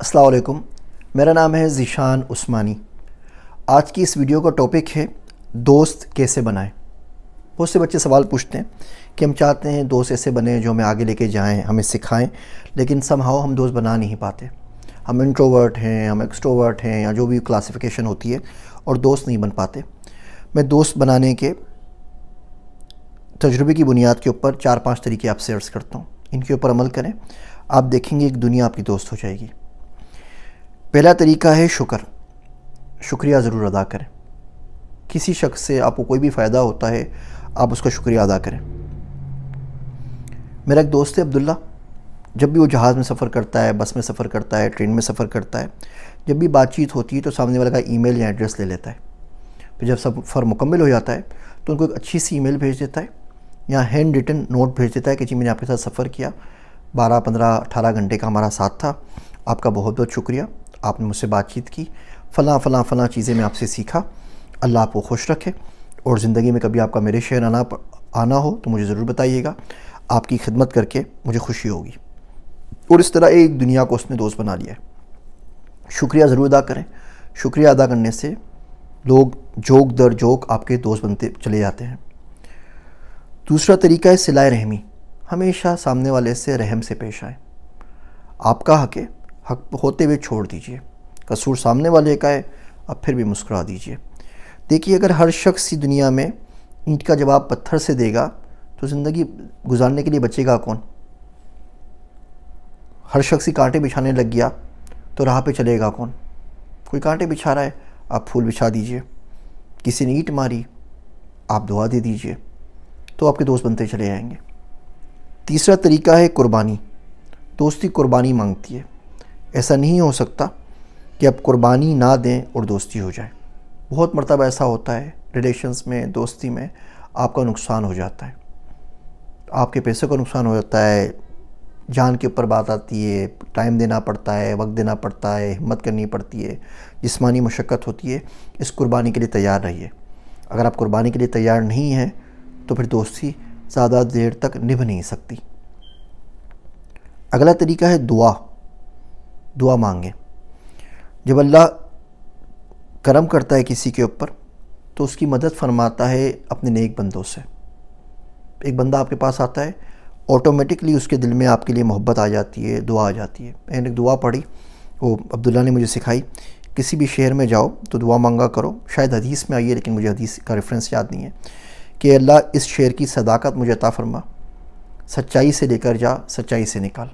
असलकुम मेरा नाम है ज़ीशान उस्मानी आज की इस वीडियो का टॉपिक है दोस्त कैसे बनाएं बहुत से बच्चे सवाल पूछते हैं कि हम चाहते हैं दोस्त ऐसे बने जो हमें आगे लेके जाएं हमें सिखाएं लेकिन समहाओ हम दोस्त बना नहीं पाते हम इंट्रोवर्ट हैं हम एक्सट्रोवर्ट हैं या जो भी क्लासिफिकेशन होती है और दोस्त नहीं बन पाते मैं दोस्त बनाने के तजुर्बे की बुनियाद के ऊपर चार पाँच तरीके आपसे अर्ज़ करता हूँ इनके ऊपर अमल करें आप देखेंगे एक दुनिया आपकी दोस्त हो जाएगी पहला तरीका है शुक्र शुक्रिया ज़रूर अदा करें किसी शख्स से आपको कोई भी फ़ायदा होता है आप उसका शुक्रिया अदा करें मेरा एक दोस्त है अब्दुल्ला जब भी वो जहाज़ में सफ़र करता है बस में सफ़र करता है ट्रेन में सफ़र करता है जब भी बातचीत होती है तो सामने वाले का ईमेल या एड्रेस ले लेता है फिर जब सफ़र मुकम्मल हो जाता है तो उनको एक अच्छी सी ईमेल भेज देता है या हैंड रिटन नोट भेज देता है कि जी मैंने आपके साथ सफ़र किया बारह पंद्रह अठारह घंटे का हमारा साथ था आपका बहुत बहुत शुक्रिया आपने मुझसे बातचीत की फ़लाँ फ़लाँ फ़लाँ चीज़ें मैं आपसे सीखा अल्लाह आपको खुश रखे और ज़िंदगी में कभी आपका मेरे शहर आना आना हो तो मुझे ज़रूर बताइएगा आपकी खिदमत करके मुझे खुशी होगी और इस तरह एक दुनिया को उसने दोस्त बना लिया है शुक्रिया ज़रूर अदा करें शुक्रिया अदा करने से लोग जोक दर जोक आपके दोस्त बनते चले जाते हैं दूसरा तरीका है सिलाए रहमी हमेशा सामने वाले से रहम से पेश आए आपका हक है हक होते हुए छोड़ दीजिए कसूर सामने वाले का है अब फिर भी मुस्कुरा दीजिए देखिए अगर हर शख्स ही दुनिया में ईंट का जवाब पत्थर से देगा तो ज़िंदगी गुजारने के लिए बचेगा कौन हर शख्स ही कांटे बिछाने लग गया तो राह पे चलेगा कौन कोई कांटे बिछा रहा है आप फूल बिछा दीजिए किसी ने ईंट मारी आप दुआ दे दीजिए तो आपके दोस्त बनते चले जाएंगे तीसरा तरीका है कुर्बानी दोस्ती कुर्बानी मांगती है ऐसा नहीं हो सकता कि आप कुर्बानी ना दें और दोस्ती हो जाए बहुत मरतब ऐसा होता है रिलेशन्स में दोस्ती में आपका नुकसान हो जाता है आपके पैसे का नुकसान हो जाता है जान के ऊपर बात आती है टाइम देना पड़ता है वक्त देना पड़ता है हिम्मत करनी पड़ती है जिसमानी मशक्क़त होती है इस कुर्बानी के लिए तैयार रहिए अगर आप कुर्बानी के लिए तैयार नहीं हैं तो फिर दोस्ती ज़्यादा देर तक निभ नहीं सकती अगला तरीका है दुआ दुआ मांगें जब अल्लाह करम करता है किसी के ऊपर तो उसकी मदद फरमाता है अपने नेक बंदों से एक बंदा आपके पास आता है ऑटोमेटिकली उसके दिल में आपके लिए मोहब्बत आ जाती है दुआ आ जाती है मैंने एक दुआ पढ़ी वो अब्दुल्ला ने मुझे सिखाई किसी भी शहर में जाओ तो दुआ मांगा करो शायद हदीस में आई है लेकिन मुझे हदीस का रेफरेंस याद नहीं है कि अल्लाह इस शेर की सदाकत मुझे अता फरमा सच्चाई से लेकर जा सच्चाई से निकाल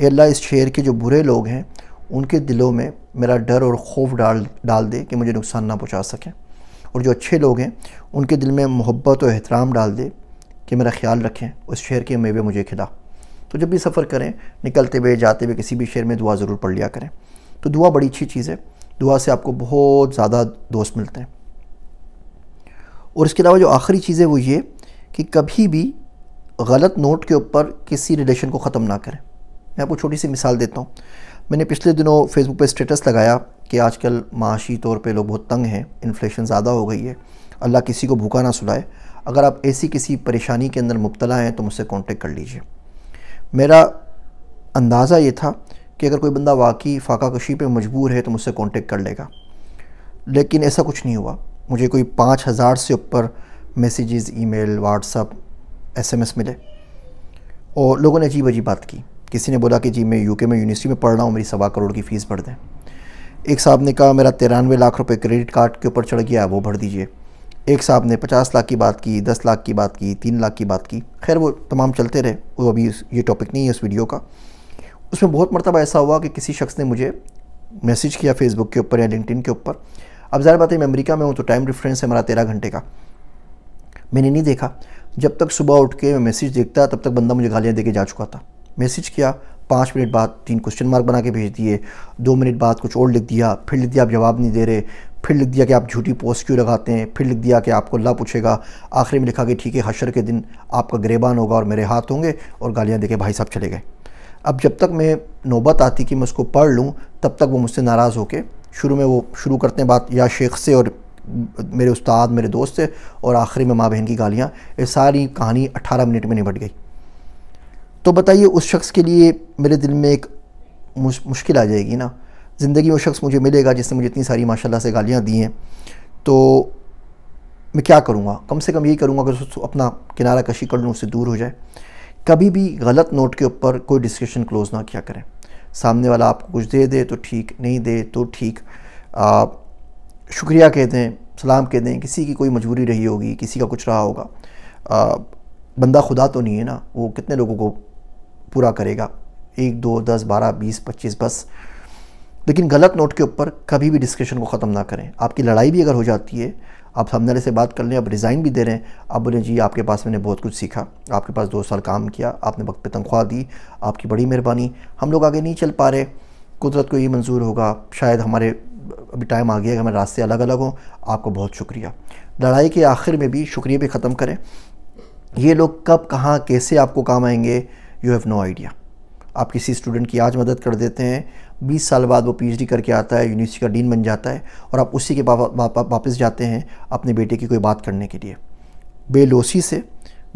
अल्लाह इस शेर के जो बुरे लोग हैं उनके दिलों में मेरा डर और खौफ डाल डाल दे कि मुझे नुकसान ना पहुँचा सकें और जो अच्छे लोग हैं उनके दिल में मोहब्बत और एहतराम डाल दे कि मेरा ख्याल रखें उस शेर के मेवे मुझे खिला तो जब भी सफ़र करें निकलते हुए जाते हुए किसी भी शेर में दुआ ज़रूर पढ़ लिया करें तो दुआ बड़ी अच्छी चीज़ है दुआ से आपको बहुत ज़्यादा दोस्त मिलते हैं और इसके अलावा जो आखिरी चीज़ है वो ये कि कभी भी गलत नोट के ऊपर किसी रिलेशन को ख़त्म ना करें मैं आपको छोटी सी मिसाल देता हूँ मैंने पिछले दिनों फेसबुक पर स्टेटस लगाया कि आजकल माशी तौर पे लोग बहुत तंग हैं इन्फ्लेशन ज़्यादा हो गई है अल्लाह किसी को भूखा ना सुलाए अगर आप ऐसी किसी परेशानी के अंदर मुबतला हैं तो मुझसे कांटेक्ट कर लीजिए मेरा अंदाज़ा ये था कि अगर कोई बंदा वाकई फाका कशी पर मजबूर है तो मुझसे कांटेक्ट कर लेगा लेकिन ऐसा कुछ नहीं हुआ मुझे कोई पाँच हज़ार से ऊपर मैसेजेस ईमेल व्हाट्सअप एसएमएस मिले और लोगों ने अजीब अजीब बात की किसी ने बोला कि जी मैं यूके में यूनिवर्सिटी में पढ़ रहा हूँ मेरी सवा करोड़ की फ़ीस भर दें एक साहब ने कहा मेरा तिरानवे लाख रुपए क्रेडिट कार्ड के ऊपर चढ़ गया वो भर दीजिए एक साहब ने पचास लाख की बात की दस लाख की बात की तीन लाख की बात की खैर वो तमाम चलते रहे वो अभी ये टॉपिक नहीं है उस वीडियो का उसमें बहुत मरतबा ऐसा हुआ कि किसी शख्स ने मुझे मैसेज किया फेसबुक के ऊपर या लिंकटिन के ऊपर अब ज़ाहिर बात है मैं अमेरिका में हूँ तो टाइम डिफरेंस है मेरा तेरह घंटे का मैंने नहीं देखा जब तक सुबह उठ के मैं मैसेज देखता तब तक बंदा मुझे गालियाँ दे के जा चुका था મેં સિચ કિયા 5 મિનિટ બાદ 3 ક્વેશ્ચન માર્ક બના કે ભેજ દિયે 2 મિનિટ બાદ કુછ ઓડ લખ દિયા ફિર લખ દિયા આપ જવાબ નહી દે રહે ફિર લખ દિયા કે આપ જૂઠી પોસ્ટ ક્યુ લગાતે હે ફિર લખ દિયા કે આપકો લા પૂછેગા આખરી મે લખા કે ઠીકે હશર કે દિન આપકા ગ્રેબાન હોગા ઓર મેરે હાથ હોંગે ઓર ગાલિયા દે કે ભાઈ સાબ ચલે ગયે અબ જબ તક મે નૌબત આતી કે મે اسકો પડ લુ તબ તક વો મુજે નારાજ હોકે શુરુ મે વો શુરુ કરતે બાત યાર શેખ સે ઓર મેરે ઉસ્તાદ મેરે દોસ્ત સે ઓર આખરી મે માં બહેન કી ગાલિયા એ સારી કહાની 18 મિનિટ મે નિવડ ગઈ तो बताइए उस शख्स के लिए मेरे दिल में एक मुश्किल आ जाएगी ना ज़िंदगी में शख्स मुझे मिलेगा जिसने मुझे इतनी सारी माशाल्लाह से गालियाँ दी हैं तो मैं क्या करूँगा कम से कम यही करूँगा कि उसको अपना किनारा कशी कर लूँ उससे दूर हो जाए कभी भी गलत नोट के ऊपर कोई डिस्कशन क्लोज़ ना किया करें सामने वाला आपको कुछ दे दे तो ठीक नहीं दे तो ठीक आप शुक्रिया कह दें सलाम कह दें किसी की कोई मजबूरी रही होगी किसी का कुछ रहा होगा आ, बंदा खुदा तो नहीं है ना वो कितने लोगों को पूरा करेगा एक दो दस बारह बीस पच्चीस बस लेकिन गलत नोट के ऊपर कभी भी डिस्कशन को ख़त्म ना करें आपकी लड़ाई भी अगर हो जाती है आप सामने से बात कर लें आप रिज़ाइन भी दे रहे हैं आप बोले जी आपके पास मैंने बहुत कुछ सीखा आपके पास दो साल काम किया आपने वक्त पे तनख्वाह दी आपकी बड़ी मेहरबानी हम लोग आगे नहीं चल पा रहे कुदरत को ये मंजूर होगा शायद हमारे अभी टाइम आ गया कि हमारे रास्ते अलग अलग हों आपको बहुत शुक्रिया लड़ाई के आखिर में भी शुक्रिया भी ख़त्म करें ये लोग कब कहाँ कैसे आपको काम आएंगे यू हैव नो आइडिया आप किसी स्टूडेंट की आज मदद कर देते हैं 20 साल बाद वो पीएचडी करके आता है यूनिवर्सिटी का डीन बन जाता है और आप उसी के वापस जाते हैं अपने बेटे की कोई बात करने के लिए बेलोसी से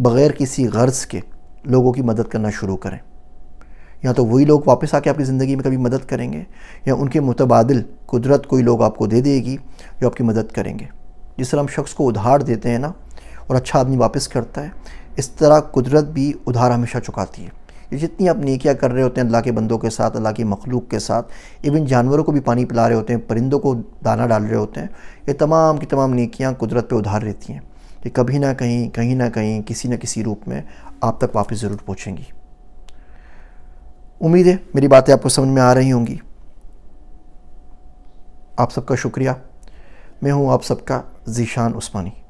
बग़ैर किसी गर्ज के लोगों की मदद करना शुरू करें या तो वही लोग वापस आके आपकी ज़िंदगी में कभी मदद करेंगे या उनके मुतबादल कुदरत कोई लोग आपको दे देगी जो आपकी मदद करेंगे जिस तरह हम शख्स को उधार देते हैं ना और अच्छा आदमी वापस करता है इस तरह कुदरत भी उधार हमेशा चुकाती है ये जितनी आप नेकियाँ कर रहे होते हैं अल्लाह के बंदों के साथ अल्लाह की मखलूक के साथ इवन जानवरों को भी पानी पिला रहे होते हैं परिंदों को दाना डाल रहे होते हैं ये तमाम की तमाम नेकियाँ कुदरत पर उधार रहती हैं ये कभी ना कहीं कहीं ना कहीं किसी न किसी रूप में आप तक वापस ज़रूर पहुँचेंगी उम्मीद है मेरी बातें आपको समझ में आ रही होंगी आप सबका शुक्रिया मैं हूँ आप सबका जीशान उस्मानी